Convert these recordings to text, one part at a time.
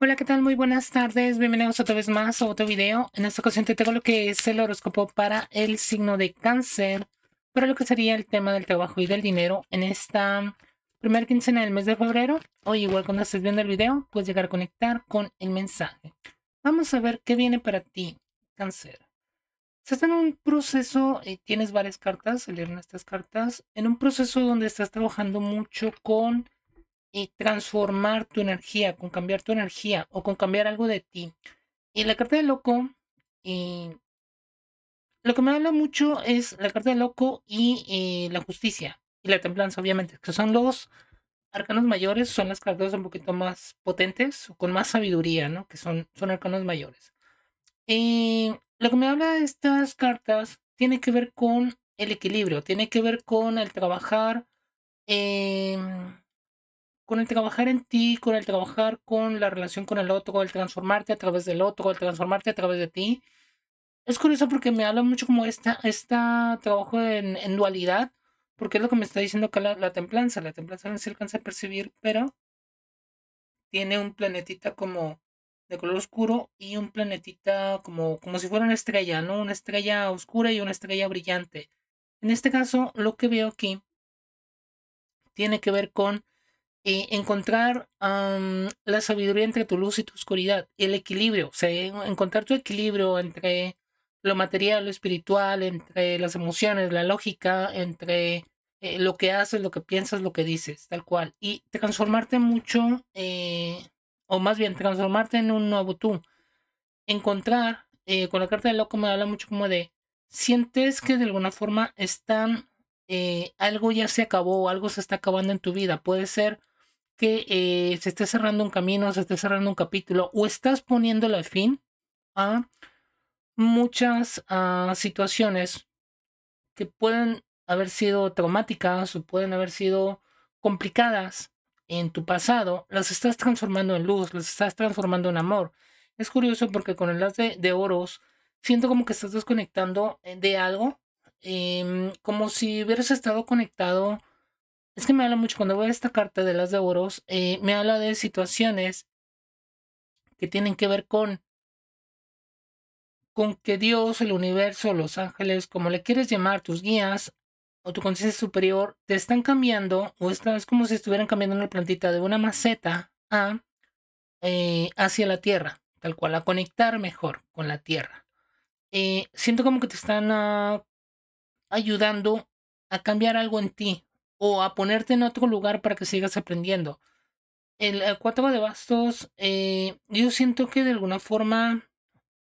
Hola, ¿qué tal? Muy buenas tardes. Bienvenidos otra vez más a otro video. En esta ocasión te tengo lo que es el horóscopo para el signo de cáncer, para lo que sería el tema del trabajo y del dinero en esta primera quincena del mes de febrero. hoy igual cuando estés viendo el video, puedes llegar a conectar con el mensaje. Vamos a ver qué viene para ti, cáncer. Estás en un proceso, y eh, tienes varias cartas, salieron estas cartas, en un proceso donde estás trabajando mucho con transformar tu energía, con cambiar tu energía o con cambiar algo de ti. Y la carta de loco, y lo que me habla mucho es la carta de loco y, eh, la justicia y la templanza, obviamente, que son los arcanos mayores, son las cartas un poquito más potentes o con más sabiduría, ¿no? Que son, son arcanos mayores. Y lo que me habla de estas cartas tiene que ver con el equilibrio, tiene que ver con el trabajar. Eh, con el trabajar en ti, con el trabajar con la relación con el otro, con el transformarte a través del otro, el transformarte a través de ti. Es curioso porque me habla mucho como esta, esta trabajo en, dualidad, porque es lo que me está diciendo acá la, la templanza. La templanza no se alcanza a percibir, pero tiene un planetita como de color oscuro y un planetita como, como si fuera una estrella, ¿no? Una estrella oscura y una estrella brillante. En este caso, lo que veo aquí tiene que ver con eh, encontrar la sabiduría entre tu luz y tu oscuridad, el equilibrio, encontrar tu equilibrio entre lo material, lo espiritual, entre las emociones, la lógica, entre eh, lo que haces, lo que piensas, lo que dices, tal cual. Y transformarte mucho, eh, o más bien transformarte en un nuevo tú. Encontrar, eh, con la carta del loco me habla mucho como de, sientes que de alguna forma están, eh, algo ya se acabó, algo se está acabando en tu vida. Puede ser que eh, se esté cerrando un camino, se está cerrando un capítulo o estás poniéndole fin a muchas ah, situaciones que pueden haber sido traumáticas o pueden haber sido complicadas en tu pasado, las estás transformando en luz, las estás transformando en amor. Es curioso porque con el haz de, oros siento como que estás desconectando eh, de algo, em, como si hubieras estado conectado es que me habla mucho, cuando voy a esta carta de las de oros, eh, me habla de situaciones que tienen que ver con, con que Dios, el universo, los ángeles, como le quieres llamar, tus guías o tu conciencia superior, te están cambiando o es como si estuvieran cambiando una plantita de una maceta a, eh, hacia la tierra, tal cual, a conectar mejor con la tierra. Eh, siento como que te están ah, ayudando a cambiar algo en ti, o a ponerte en otro lugar para que sigas aprendiendo. El, cuatro de bastos, eh, yo siento que de alguna forma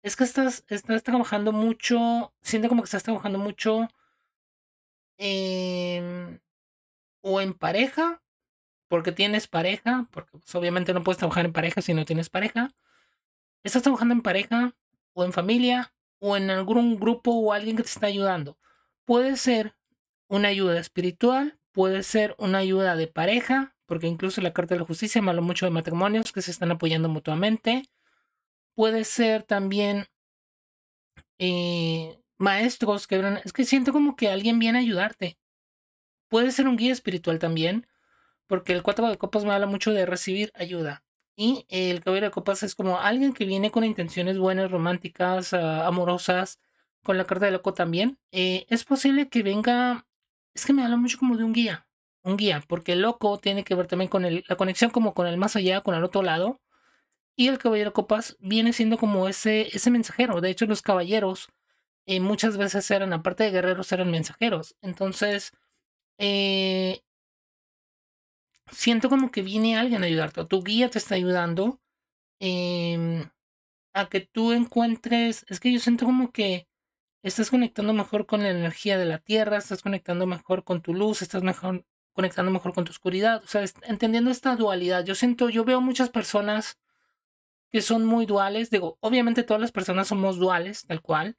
es que estás, estás trabajando mucho, siento como que estás trabajando mucho o en pareja, porque tienes pareja, porque pues, obviamente no puedes trabajar en pareja si no tienes pareja. Estás trabajando en pareja o en familia o en algún grupo o alguien que te está ayudando. Puede ser una ayuda espiritual, puede ser una ayuda de pareja, porque incluso la Carta de la Justicia habla mucho de matrimonios que se están apoyando mutuamente. Puede ser también eh, maestros que es que siento como que alguien viene a ayudarte. Puede ser un guía espiritual también, porque el cuatro de copas me habla mucho de recibir ayuda. Y el caballero de copas es como alguien que viene con intenciones buenas, románticas, ah, amorosas, con la carta de loco también. Eh, es posible que venga es que me habla mucho como de un guía, un guía, porque el loco tiene que ver también con la conexión como con el más allá, con el otro lado. Y el caballero copas viene siendo como ese, ese mensajero. De hecho, los caballeros eh, muchas veces eran, aparte de guerreros, eran mensajeros. Entonces, eh, siento como que viene alguien a ayudarte, tu guía te está ayudando em, a que tú encuentres, es que yo siento como que estás conectando mejor con la energía de la tierra, estás conectando mejor con tu luz, estás mejor conectando mejor con tu oscuridad, o sea, entendiendo esta dualidad. Yo siento, yo veo muchas personas que son muy duales, digo, obviamente todas las personas somos duales, tal cual,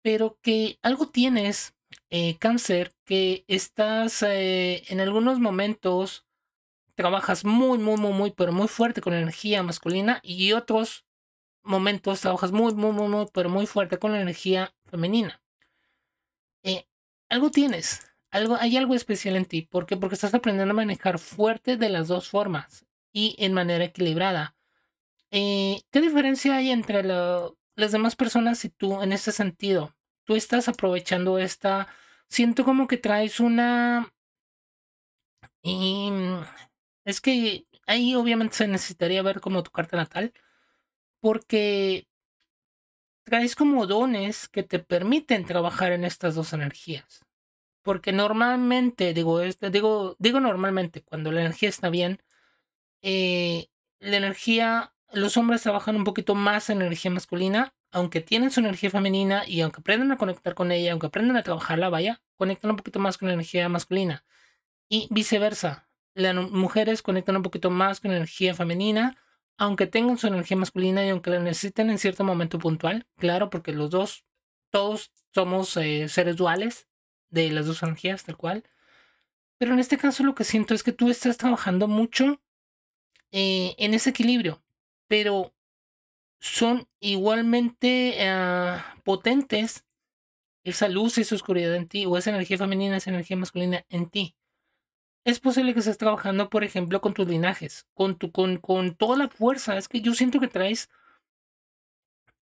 pero que algo tienes, eh, cáncer, que estás eh, en algunos momentos trabajas muy, muy, muy, muy, pero muy fuerte con la energía masculina y otros momentos trabajas muy, muy, muy, muy, pero muy fuerte con la energía femenina. Eh, algo tienes, algo, hay algo especial en ti. porque Porque estás aprendiendo a manejar fuerte de las dos formas y en manera equilibrada. Eh, ¿Qué diferencia hay entre las demás personas y tú en ese sentido? Tú estás aprovechando esta... Siento como que traes una... Y, em, es que ahí obviamente se necesitaría ver como tu carta natal. Porque traes como dones que te permiten trabajar en estas dos energías. Porque normalmente, digo, digo, digo normalmente, cuando la energía está bien, eh, la energía, los hombres trabajan un poquito más en energía masculina, aunque tienen su energía femenina y aunque aprendan a conectar con ella, aunque aprendan a trabajarla, vaya, conectan un poquito más con la energía masculina. Y viceversa, las mujeres conectan un poquito más con la energía femenina, aunque tengan su energía masculina y aunque la necesiten en cierto momento puntual, claro, porque los dos, todos somos eh, seres duales de las dos energías, tal cual. Pero en este caso lo que siento es que tú estás trabajando mucho eh, en ese equilibrio, pero son igualmente ah, potentes esa luz, esa oscuridad en ti, o esa energía femenina, esa energía masculina en ti es posible que estés trabajando, por ejemplo, con tus linajes, con, tu, con, toda la fuerza. Es que yo siento que traes,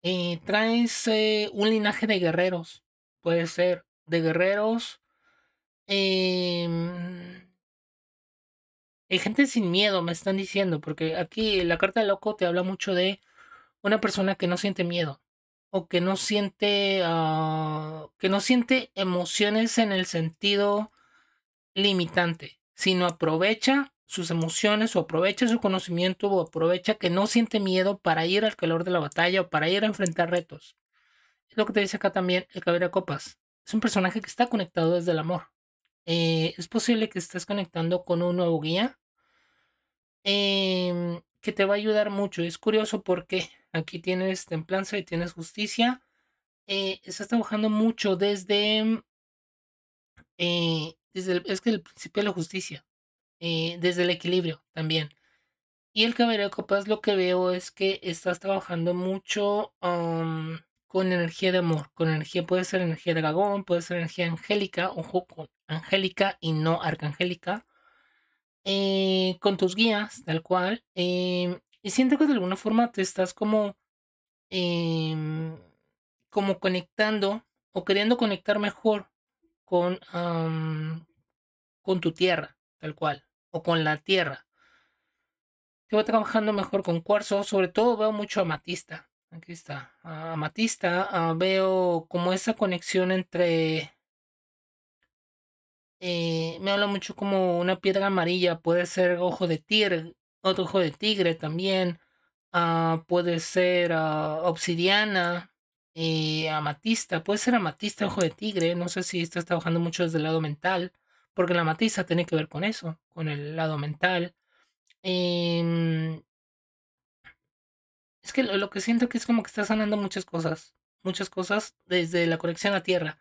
eh, traes eh, un linaje de guerreros, puede ser, de guerreros. Em, hay eh, gente sin miedo, me están diciendo, porque aquí la carta de loco te habla mucho de una persona que no siente miedo o que no siente ah, que no siente emociones en el sentido limitante sino aprovecha sus emociones o aprovecha su conocimiento o aprovecha que no siente miedo para ir al calor de la batalla o para ir a enfrentar retos. Es lo que te dice acá también el Cabrera Copas. Es un personaje que está conectado desde el amor. Eh, es posible que estés conectando con un nuevo guía em, que te va a ayudar mucho. Es curioso porque aquí tienes templanza y tienes justicia. Eh, estás trabajando mucho desde em, eh, es que el principio de la justicia, eh, desde el equilibrio también. Y el caballero de copas lo que veo es que estás trabajando mucho con energía de amor, con energía, puede ser energía de dragón, puede ser energía angélica, ojo con angélica y no arcangélica, eh, con tus guías, tal cual. Em, y siento que de alguna forma te estás como, em, como conectando o queriendo conectar mejor con, con tu tierra, tal cual, o con la tierra. Te trabajando mejor con cuarzo, sobre todo veo mucho amatista. Aquí está, ah, amatista. Ah, veo como esa conexión entre. Eh, me habla mucho como una piedra amarilla, puede ser ojo de tigre, otro ojo de tigre también, ah, puede ser obsidiana, eh, amatista, puede ser amatista, ojo de tigre, no sé si está trabajando mucho desde el lado mental, porque la amatista tiene que ver con eso, con el lado mental. Em, es que lo, que siento que es como que está sanando muchas cosas, muchas cosas desde la conexión a tierra.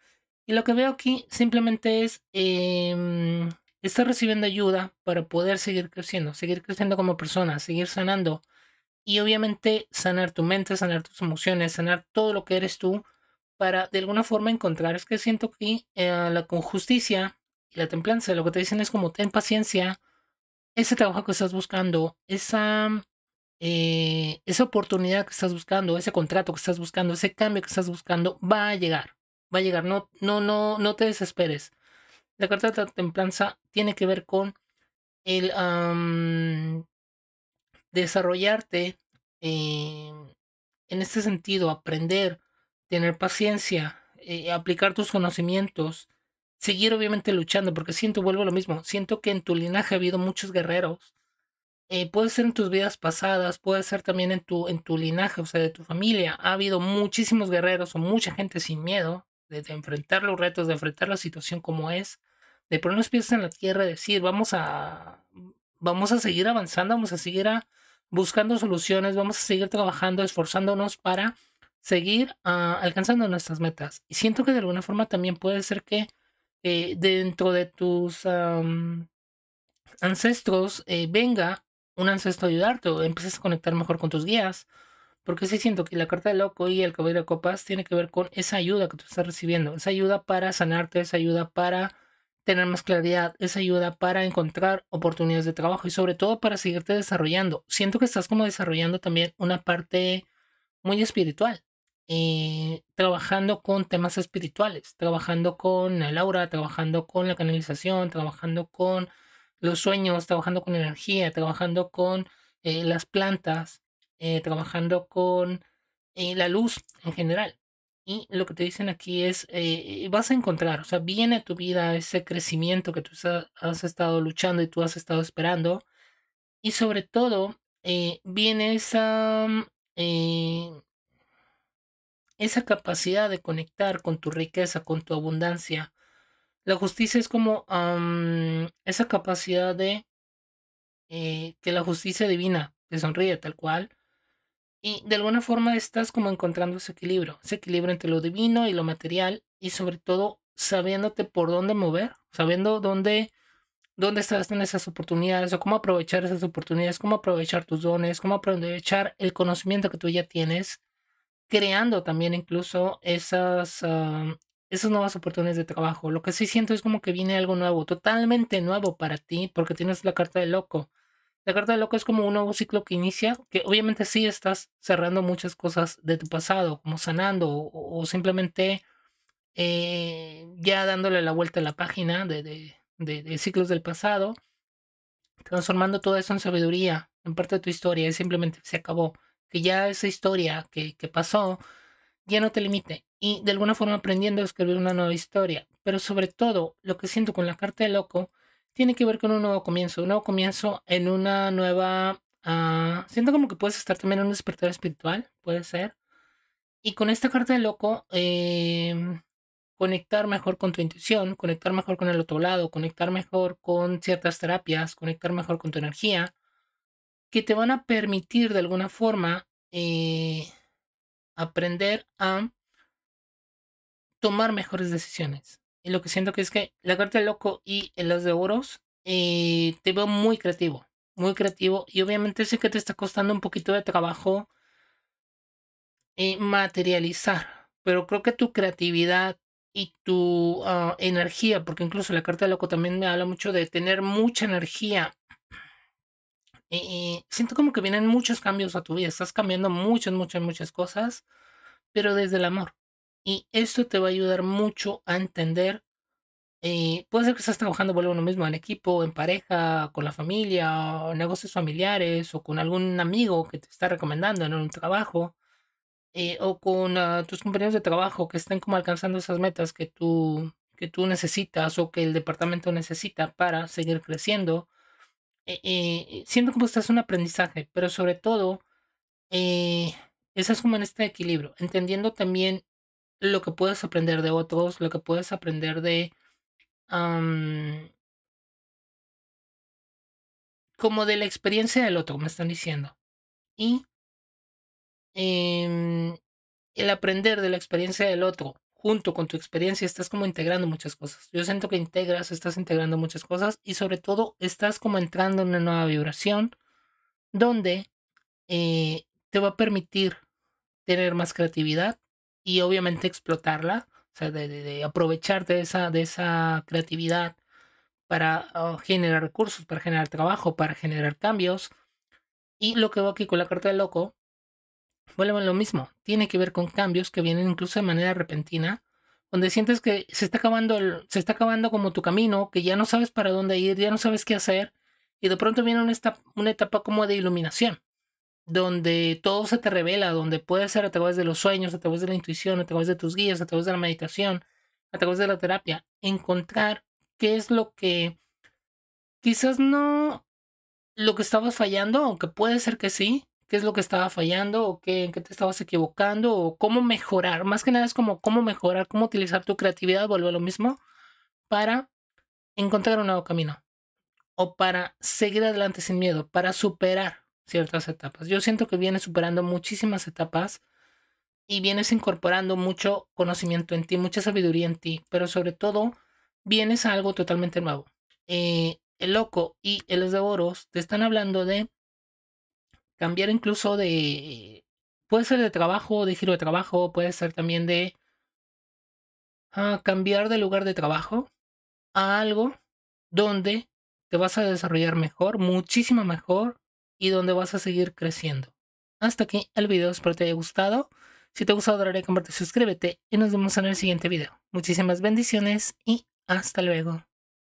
Y lo que veo aquí simplemente es, eh, estar recibiendo ayuda para poder seguir creciendo, seguir creciendo como persona, seguir sanando y obviamente sanar tu mente, sanar tus emociones, sanar todo lo que eres tú para de alguna forma encontrar. Es que siento que eh, la conjusticia y la templanza lo que te dicen es como ten paciencia, ese trabajo que estás buscando, esa, eh, esa oportunidad que estás buscando, ese contrato que estás buscando, ese cambio que estás buscando, va a llegar, va a llegar, no, no, no, no te desesperes. La carta de la templanza tiene que ver con el desarrollarte eh, en este sentido, aprender, tener paciencia, eh, aplicar tus conocimientos, seguir obviamente luchando, porque siento, vuelvo lo mismo, siento que en tu linaje ha habido muchos guerreros. Eh, puede ser en tus vidas pasadas, puede ser también en tu, en tu linaje, o sea, de tu familia. Ha habido muchísimos guerreros o mucha gente sin miedo de, enfrentar los retos, de enfrentar la situación como es, de poner los pies en la tierra, y decir, vamos a, vamos a seguir avanzando, vamos a seguir a, buscando soluciones, vamos a seguir trabajando, esforzándonos para seguir ah, alcanzando nuestras metas. Y siento que de alguna forma también puede ser que eh, dentro de tus ancestros eh, venga un ancestro a ayudarte o empieces a conectar mejor con tus guías. Porque sí siento que la carta de loco y el caballero de copas tiene que ver con esa ayuda que tú estás recibiendo, esa ayuda para sanarte, esa ayuda para tener más claridad, esa ayuda para encontrar oportunidades de trabajo y sobre todo para seguirte desarrollando. Siento que estás como desarrollando también una parte muy espiritual, eh, trabajando con temas espirituales, trabajando con el aura, trabajando con la canalización, trabajando con los sueños, trabajando con energía, trabajando con eh, las plantas, eh, trabajando con la luz en general. Y lo que te dicen aquí es, eh, vas a encontrar, o sea, viene a tu vida ese crecimiento que tú has estado luchando y tú has estado esperando. Y sobre todo, eh, viene esa, mm, eh, esa capacidad de conectar con tu riqueza, con tu abundancia. La justicia es como esa capacidad de que la justicia divina te sonríe tal cual y de alguna forma estás como encontrando ese equilibrio, ese equilibrio entre lo divino y lo material y sobre todo sabiéndote por dónde mover, sabiendo dónde, dónde estás en esas oportunidades o cómo aprovechar esas oportunidades, cómo aprovechar tus dones, cómo aprovechar el conocimiento que tú ya tienes, creando también incluso esas, ah, esas nuevas oportunidades de trabajo. Lo que sí siento es como que viene algo nuevo, totalmente nuevo para ti, porque tienes la carta de loco. La carta de loco es como un nuevo ciclo que inicia, que obviamente sí estás cerrando muchas cosas de tu pasado, como sanando o, simplemente eh, ya dándole la vuelta a la página de, de, ciclos del pasado, transformando todo eso en sabiduría, en parte de tu historia, y simplemente se acabó. Que ya esa historia que, que pasó ya no te limite. Y de alguna forma aprendiendo a escribir una nueva historia. Pero sobre todo, lo que siento con la carta de loco tiene que ver con un nuevo comienzo, un nuevo comienzo en una nueva... Ah, siento como que puedes estar también en un despertar espiritual, puede ser. Y con esta carta de loco, em, conectar mejor con tu intuición, conectar mejor con el otro lado, conectar mejor con ciertas terapias, conectar mejor con tu energía, que te van a permitir de alguna forma eh, aprender a tomar mejores decisiones. Y lo que siento que es que la carta de Loco y el Los de Oros eh, te veo muy creativo, muy creativo. Y obviamente sé que te está costando un poquito de trabajo eh, materializar, pero creo que tu creatividad y tu ah, energía, porque incluso la carta de loco también me habla mucho de tener mucha energía. siento como que vienen muchos cambios a tu vida, estás cambiando muchas, muchas, muchas cosas, pero desde el amor. Y esto te va a ayudar mucho a entender. Eh, puede ser que estás trabajando, por uno mismo, en equipo, en pareja, con la familia, o negocios familiares, o con algún amigo que te está recomendando en un trabajo, eh, o con ah, tus compañeros de trabajo que estén como alcanzando esas metas que tú, que tú necesitas o que el departamento necesita para seguir creciendo. Eh, eh siento como estás un aprendizaje, pero sobre todo, estás como en este equilibrio, entendiendo también lo que puedes aprender de otros, lo que puedes aprender de... como de la experiencia del otro, me están diciendo. Y em, el aprender de la experiencia del otro junto con tu experiencia, estás como integrando muchas cosas. Yo siento que integras, estás integrando muchas cosas y sobre todo estás como entrando en una nueva vibración donde eh, te va a permitir tener más creatividad, y obviamente explotarla, o sea, de, aprovecharte de esa, de esa creatividad para ah, generar recursos, para generar trabajo, para generar cambios. Y lo que veo aquí con la carta del loco, vuelve lo mismo, tiene que ver con cambios que vienen incluso de manera repentina, donde sientes que se está acabando, se está acabando como tu camino, que ya no sabes para dónde ir, ya no sabes qué hacer, y de pronto viene una una etapa como de iluminación, donde todo se te revela, donde puede ser a través de los sueños, a través de la intuición, a través de tus guías, a través de la meditación, a través de la terapia, encontrar qué es lo que quizás no lo que estabas fallando, aunque puede ser que sí, qué es lo que estaba fallando o qué, en qué te estabas equivocando o cómo mejorar. Más que nada es como cómo mejorar, cómo utilizar tu creatividad, vuelve a lo mismo, para encontrar un nuevo camino o para seguir adelante sin miedo, para superar ciertas etapas. Yo siento que vienes superando muchísimas etapas y vienes incorporando mucho conocimiento en ti, mucha sabiduría en ti, pero sobre todo vienes a algo totalmente nuevo. Eh, el loco y el de oros te están hablando de cambiar incluso de... Puede ser de trabajo, de giro de trabajo, puede ser también de ah, cambiar de lugar de trabajo a algo donde te vas a desarrollar mejor, muchísimo mejor, y donde vas a seguir creciendo. Hasta aquí el video, espero te haya gustado. Si te ha gustado, dale a comparte, suscríbete y nos vemos en el siguiente video. Muchísimas bendiciones y hasta luego.